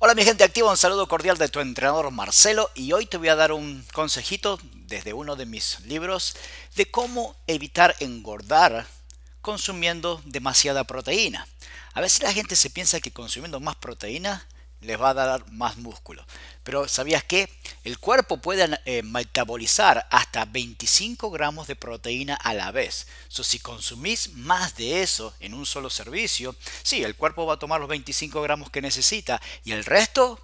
Hola mi gente activa, un saludo cordial de tu entrenador Marcelo y hoy te voy a dar un consejito desde uno de mis libros de cómo evitar engordar consumiendo demasiada proteína. A veces la gente se piensa que consumiendo más proteína les va a dar más músculo. Pero ¿sabías qué? El cuerpo puede eh, metabolizar hasta 25 gramos de proteína a la vez. So, si consumís más de eso en un solo servicio, sí, el cuerpo va a tomar los 25 gramos que necesita y el resto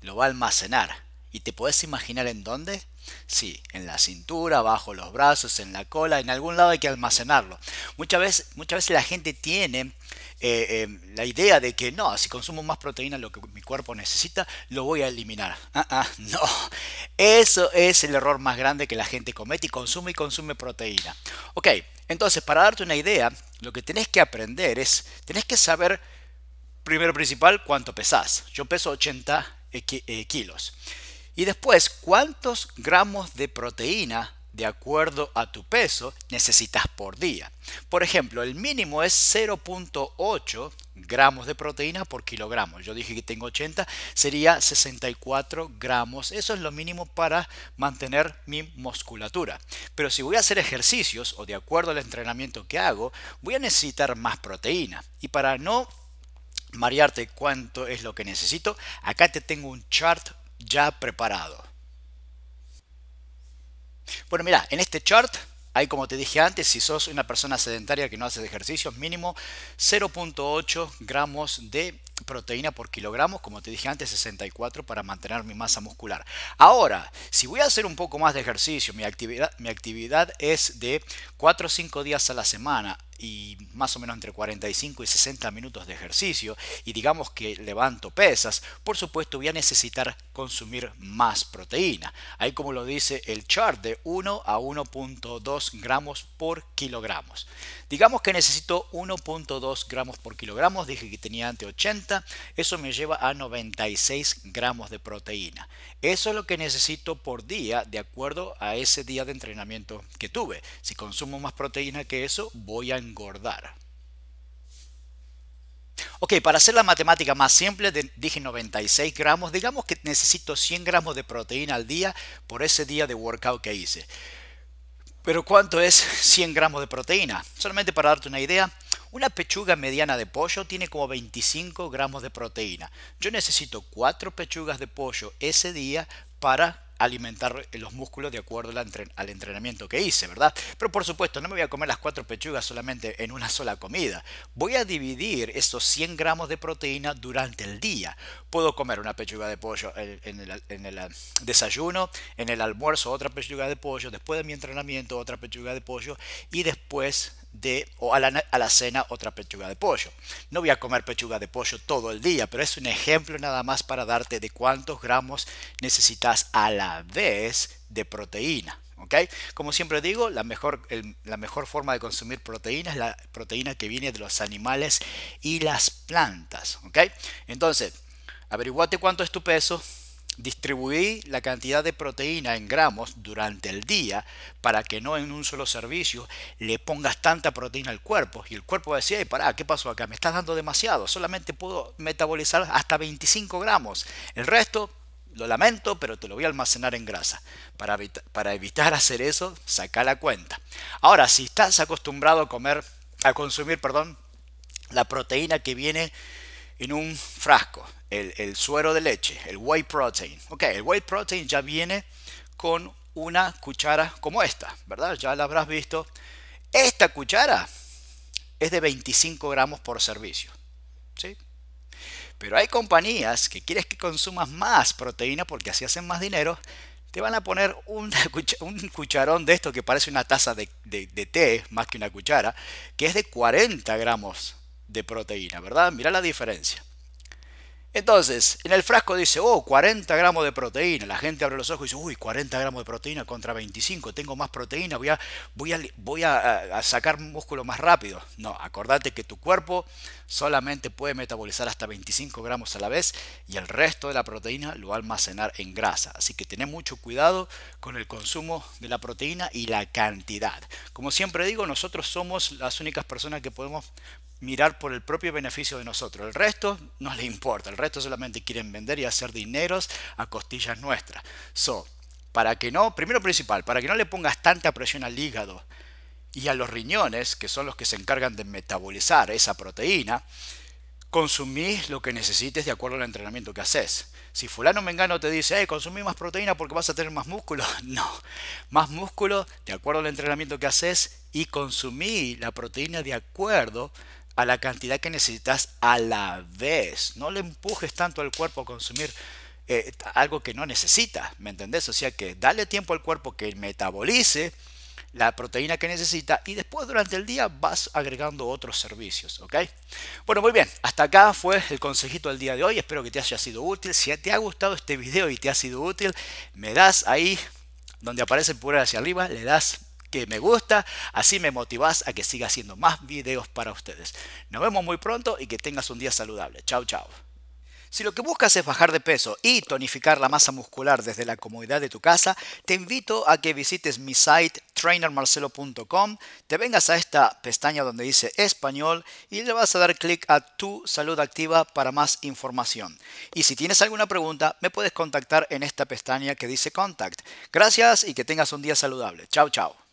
lo va a almacenar. ¿Y te puedes imaginar en dónde? Sí, en la cintura, bajo los brazos, en la cola, en algún lado hay que almacenarlo. Muchas veces, muchas veces la gente tiene eh, em, la idea de que no, si consumo más proteína lo que mi cuerpo necesita, lo voy a eliminar. Ah, ah, no. Eso es el error más grande que la gente comete y consume y consume proteína. Ok, entonces para darte una idea, lo que tenés que aprender es, tenés que saber, primero principal, cuánto pesás. Yo peso 80 eh, eh, kilos. Y después, ¿cuántos gramos de proteína de acuerdo a tu peso necesitas por día. Por ejemplo, el mínimo es 0.8 gramos de proteína por kilogramo. Yo dije que tengo 80, sería 64 gramos. Eso es lo mínimo para mantener mi musculatura. Pero si voy a hacer ejercicios o de acuerdo al entrenamiento que hago, voy a necesitar más proteína. Y para no marearte cuánto es lo que necesito, acá te tengo un chart ya preparado. Bueno, mira, en este chart hay, como te dije antes, si sos una persona sedentaria que no haces ejercicios, mínimo 0.8 gramos de proteína por kilogramo, como te dije antes, 64 para mantener mi masa muscular. Ahora, si voy a hacer un poco más de ejercicio, mi actividad, mi actividad es de 4 o 5 días a la semana, y más o menos entre 45 y 60 minutos de ejercicio y digamos que levanto pesas, por supuesto voy a necesitar consumir más proteína. Ahí como lo dice el chart de 1 a 1.2 gramos por kilogramos. Digamos que necesito 1.2 gramos por kilogramos, dije que tenía ante 80, eso me lleva a 96 gramos de proteína. Eso es lo que necesito por día de acuerdo a ese día de entrenamiento que tuve. Si consumo más proteína que eso, voy a engordar. Ok, para hacer la matemática más simple, dije 96 gramos. Digamos que necesito 100 gramos de proteína al día por ese día de workout que hice. Pero ¿cuánto es 100 gramos de proteína? Solamente para darte una idea, una pechuga mediana de pollo tiene como 25 gramos de proteína. Yo necesito 4 pechugas de pollo ese día para alimentar eh, los músculos de acuerdo al entrenamiento que hice, ¿verdad? Pero por supuesto, no me voy a comer las cuatro pechugas solamente en una sola comida. Voy a dividir esos 100 gramos de proteína durante el día. Puedo comer una pechuga de pollo en el, en el eh, desayuno, en el almuerzo otra pechuga de pollo, después de mi entrenamiento otra pechuga de pollo y después de, o a la, cena otra pechuga de pollo. No voy a comer pechuga de pollo todo el día, pero es un ejemplo nada más para darte de cuántos gramos necesitas a la vez de proteína. Como siempre digo, la mejor, la mejor forma de consumir proteína es la proteína que viene de los animales y las plantas. Entonces, averiguate cuánto es tu peso, Distribuí la cantidad de proteína en gramos durante el día para que no en un solo servicio le pongas tanta proteína al cuerpo. Y el cuerpo decía, pará, ¿qué pasó acá? Me estás dando demasiado. Solamente puedo metabolizar hasta 25 gramos. El resto lo lamento, pero te lo voy a almacenar en grasa. Para, para, evitar hacer eso, saca la cuenta. Ahora, si estás acostumbrado a comer, a consumir, perdón, la proteína que viene en un frasco el, suero de leche, el whey protein. Ok, el whey protein ya viene con una cuchara como esta, ¿verdad? Ya la habrás visto. Esta cuchara es de 25 gramos por servicio, ¿sí? Pero hay compañías que quieres que consumas más proteína porque así hacen más dinero, te van a poner un cucharón de esto que parece una taza de té, más que una cuchara, que es de 40 gramos de proteína, ¿verdad? mira la diferencia. Entonces, en el frasco dice, oh, 40 gramos de proteína. La gente abre los ojos y dice, uy, 40 gramos de proteína contra 25, tengo más proteína, voy a, voy a, voy a, sacar músculo más rápido. No, acordate que tu cuerpo solamente puede metabolizar hasta 25 gramos a la vez y el resto de la proteína lo va a almacenar en grasa. Así que ten mucho cuidado con el consumo de la proteína y la cantidad. Como siempre digo, nosotros somos las únicas personas que podemos mirar por el propio beneficio de nosotros. El resto no le importa, el resto solamente quieren vender y hacer dineros a costillas nuestras. So, para que no, primero principal, para que no le pongas tanta presión al hígado y a los riñones, que son los que se encargan de metabolizar esa proteína, consumís lo que necesites de acuerdo al entrenamiento que haces. Si fulano mengano te dice, hey, consumí más proteína porque vas a tener más músculo, no, más músculo de acuerdo al entrenamiento que haces y consumí la proteína de acuerdo a la cantidad que necesitas a la vez. No le empujes tanto al cuerpo a consumir eh, algo que no necesita, ¿me entendés? O sea que dale tiempo al cuerpo que metabolice la proteína que necesita y después durante el día vas agregando otros servicios, ¿ok? Bueno, muy bien, hasta acá fue el consejito del día de hoy, espero que te haya sido útil, si te ha gustado este video y te ha sido útil, me das ahí donde aparece el pulgar hacia arriba, le das que me gusta, así me motivas a que siga haciendo más videos para ustedes. Nos vemos muy pronto y que tengas un día saludable. Chao, chao. Si lo que buscas es bajar de peso y tonificar la masa muscular desde la comodidad de tu casa, te invito a que visites mi site trainermarcelo.com, te vengas a esta pestaña donde dice español y le vas a dar clic a tu salud activa para más información. Y si tienes alguna pregunta, me puedes contactar en esta pestaña que dice contact. Gracias y que tengas un día saludable. Chao, chao.